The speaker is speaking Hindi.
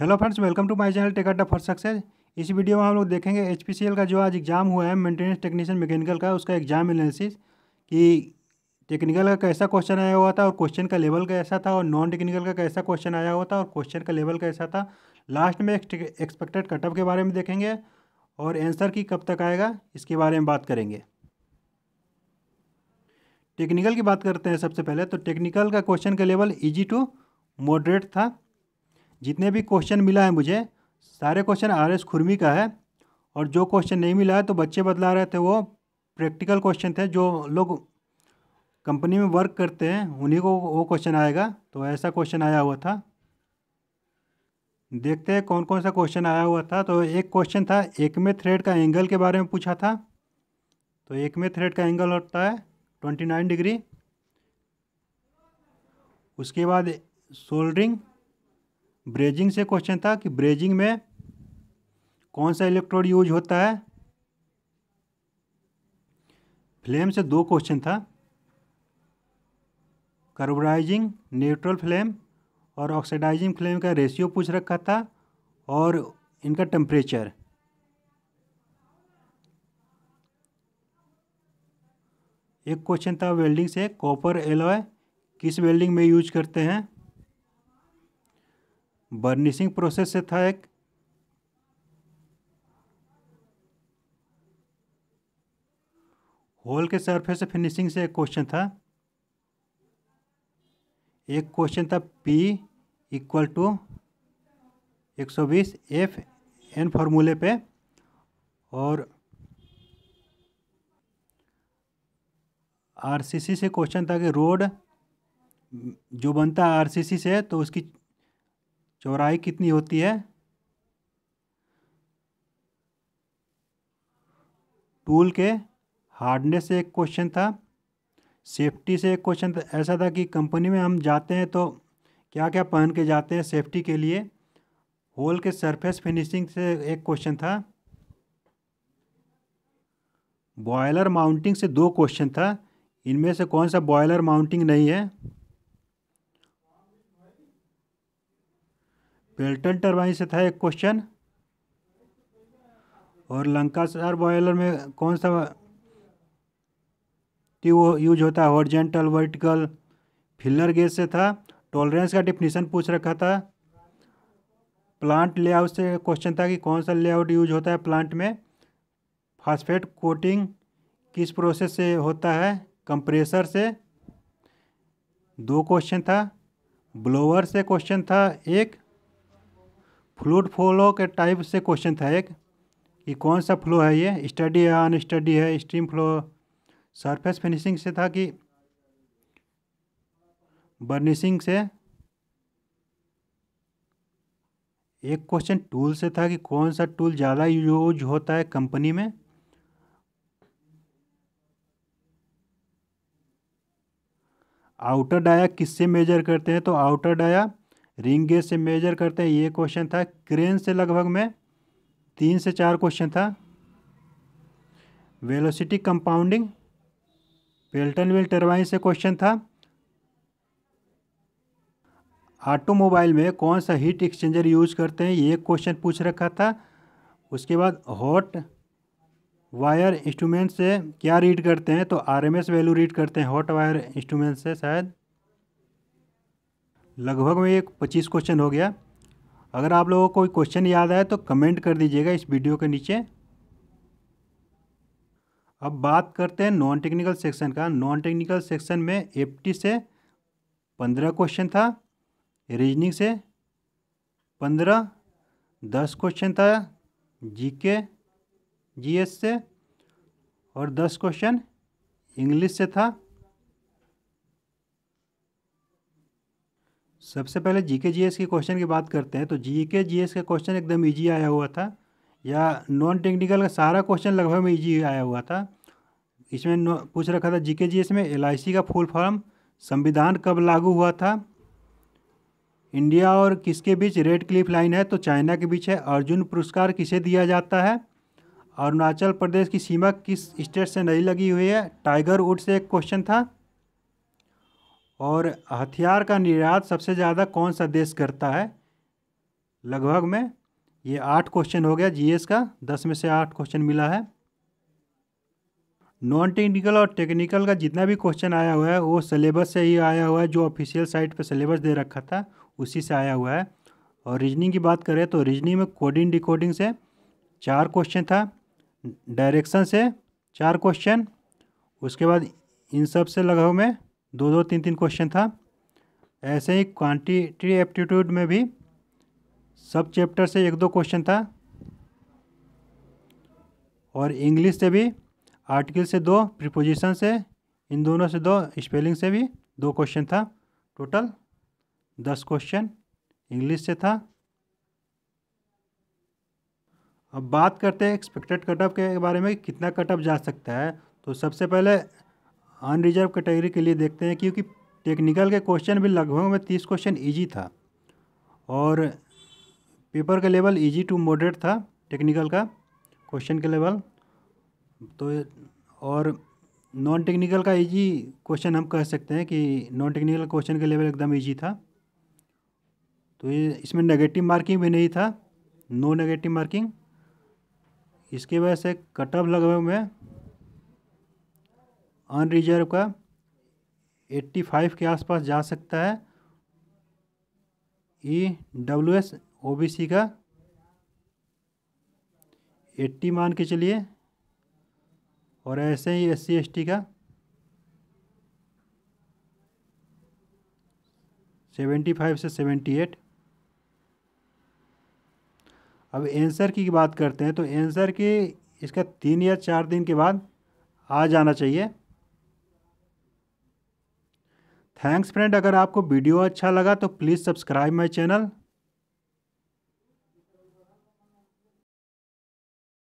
hello friends welcome to my channel tech Adda for success इस वीडियो में हम लोग देखेंगे एच का जो आज एग्ज़ाम हुआ है मेंटेनेंस टेक्नीशियन मैकेनिकल का उसका एग्ज़ाम एनालिसिस कि टेक्निकल का कैसा क्वेश्चन आया हुआ था और क्वेश्चन का लेवल कैसा था और नॉन टेक्निकल का कैसा क्वेश्चन आया हुआ था और क्वेश्चन का लेवल कैसा था लास्ट में एक्सपेक्टेड कटअप के बारे में देखेंगे और आंसर की कब तक आएगा इसके बारे में बात करेंगे टेक्निकल की बात करते हैं सबसे पहले तो टेक्निकल का क्वेश्चन का लेवल इजी टू मॉडरेट था जितने भी क्वेश्चन मिला है मुझे सारे क्वेश्चन आर एस खुरमी का है और जो क्वेश्चन नहीं मिला है तो बच्चे बदला रहे थे वो प्रैक्टिकल क्वेश्चन थे जो लोग कंपनी में वर्क करते हैं उन्हीं को वो क्वेश्चन आएगा तो ऐसा क्वेश्चन आया हुआ था देखते हैं कौन कौन सा क्वेश्चन आया हुआ था तो एक क्वेश्चन था एक में थ्रेड का एंगल के बारे में पूछा था तो एक में थ्रेड का एंगल होता है ट्वेंटी नाइन डिग्री उसके बाद सोल्डरिंग ब्रेजिंग से क्वेश्चन था कि ब्रेजिंग में कौन सा इलेक्ट्रोड यूज होता है फ्लेम से दो क्वेश्चन था कार्बोराइजिंग न्यूट्रल फ्लेम और ऑक्सीडाइजिंग फ्लेम का रेशियो पूछ रखा था और इनका टेम्परेचर एक क्वेश्चन था वेल्डिंग से कॉपर एलॉय किस वेल्डिंग में यूज करते हैं बर्निशिंग प्रोसेस से था एक होल के सरफेस फिनिशिंग से एक क्वेश्चन था एक क्वेश्चन था P equal to 120 F N फॉर्मूले पे और आरसीसी से क्वेश्चन था कि रोड जो बनता है आरसीसी से तो उसकी चौराई कितनी होती है टूल के हार्डनेस से एक क्वेश्चन था सेफ्टी से एक क्वेश्चन था ऐसा था कि कंपनी में हम जाते हैं तो क्या क्या पहन के जाते हैं सेफ्टी के लिए होल के सरफेस फिनिशिंग से एक क्वेश्चन था बॉयलर माउंटिंग से दो क्वेश्चन था इनमें से कौन सा बॉयलर माउंटिंग नहीं है पेल्टन टरबाइन से था एक क्वेश्चन और लंका सार बॉयलर में कौन सा वो यूज होता है हॉर्जेंटल वर्टिकल फिलर गेज से था टॉलरेंस का डिफिनीसन पूछ रखा था प्लांट लेआउट से क्वेश्चन था कि कौन सा लेआउट यूज होता है प्लांट में फास्फेट कोटिंग किस प्रोसेस से होता है कंप्रेसर से दो क्वेश्चन था ब्लोअर से क्वेश्चन था एक फ्लूड फ्लो के टाइप से क्वेश्चन था एक कि कौन सा फ्लो है ये स्टडी है अनस्टडी है स्ट्रीम फ्लो सरफेस फिनिशिंग से था कि बर्निशिंग से एक क्वेश्चन टूल से था कि कौन सा टूल ज़्यादा यूज होता है कंपनी में आउटर डाया किससे मेजर करते हैं तो आउटर डाया रिंग गेज से मेजर करते हैं ये क्वेश्चन था क्रेन से लगभग में तीन से चार क्वेश्चन था velocity compounding Pelton wheel turbine से क्वेश्चन था ऑटोमोबाइल में कौन सा हीट एक्सचेंजर यूज करते हैं ये क्वेश्चन पूछ रखा था उसके बाद हॉट वायर इंस्ट्रूमेंट से क्या रीड करते हैं तो आरएमएस वैल्यू रीड करते हैं हॉट वायर इंस्ट्रूमेंट से शायद लगभग में एक पच्चीस क्वेश्चन हो गया अगर आप लोगों को कोई क्वेश्चन याद आए तो कमेंट कर दीजिएगा इस वीडियो के नीचे अब बात करते हैं नॉन टेक्निकल सेक्शन का नॉन टेक्निकल सेक्शन में एफटी से पंद्रह क्वेश्चन था रीजनिंग से पंद्रह दस क्वेश्चन था जीके जीएस से और दस क्वेश्चन इंग्लिश से था सबसे पहले जी के जी एस के क्वेश्चन की बात करते हैं तो जी के जी एस का क्वेश्चन एकदम ईजी आया हुआ था या नॉन टेक्निकल का सारा क्वेश्चन लगभग में ईजी आया हुआ था इसमें पूछ रखा था जीके जी एस में एल आई सी का फुल फॉर्म संविधान कब लागू हुआ था इंडिया और किसके बीच रेड क्लिफ लाइन है तो चाइना के बीच है अर्जुन पुरस्कार किसे दिया जाता है अरुणाचल प्रदेश की सीमा किस स्टेट से नहीं लगी हुई है टाइगर वुड से एक क्वेश्चन था और हथियार का निर्यात सबसे ज़्यादा कौन सा देश करता है लगभग में ये आठ क्वेश्चन हो गया जीएस का दस में से आठ क्वेश्चन मिला है नॉन टेक्निकल और टेक्निकल का जितना भी क्वेश्चन आया हुआ है वो सिलेबस से ही आया हुआ है जो ऑफिशियल साइट पे सिलेबस दे रखा था उसी से आया हुआ है और रीजनिंग की बात करें तो रीजनिंग में कोडिंग डिकोडिंग से चार क्वेश्चन था डायरेक्शन से चार क्वेश्चन उसके बाद इन सब से लगभग में दो दो तीन तीन क्वेश्चन था ऐसे ही क्वांटिटी एप्टीट्यूड में भी सब चैप्टर से एक दो क्वेश्चन था और इंग्लिश से भी आर्टिकल से दो प्रिपोजिशन से इन दोनों से दो स्पेलिंग से भी दो क्वेश्चन था टोटल दस क्वेश्चन इंग्लिश से था अब बात करते हैं एक्सपेक्टेड कटअप के बारे में कितना कटअप जा सकता है तो सबसे पहले अनरिजर्व कैटेगरी के लिए देखते हैं क्योंकि टेक्निकल के क्वेश्चन भी लगभग में तीस क्वेश्चन ईजी था और पेपर का लेवल ईजी टू मॉडरेट था टेक्निकल का क्वेश्चन के लेवल तो और नॉन टेक्निकल का इजी क्वेश्चन हम कह सकते हैं कि नॉन टेक्निकल क्वेश्चन का लेवल एकदम इजी था तो ये इसमें नेगेटिव मार्किंग भी नहीं था नो नेगेटिव मार्किंग इसके वजह से कट ऑफ लगभग में अन रिजर्व का 85 के आसपास जा सकता है E W S O B C का 80 मान के चलिए और ऐसे ही एस सी एस टी का 75 से 78 अब एंसर की बात करते हैं तो एंसर के इसका तीन या चार दिन के बाद आ जाना चाहिए थैंक्स फ्रेंड अगर आपको वीडियो अच्छा लगा तो प्लीज़ सब्सक्राइब माई चैनल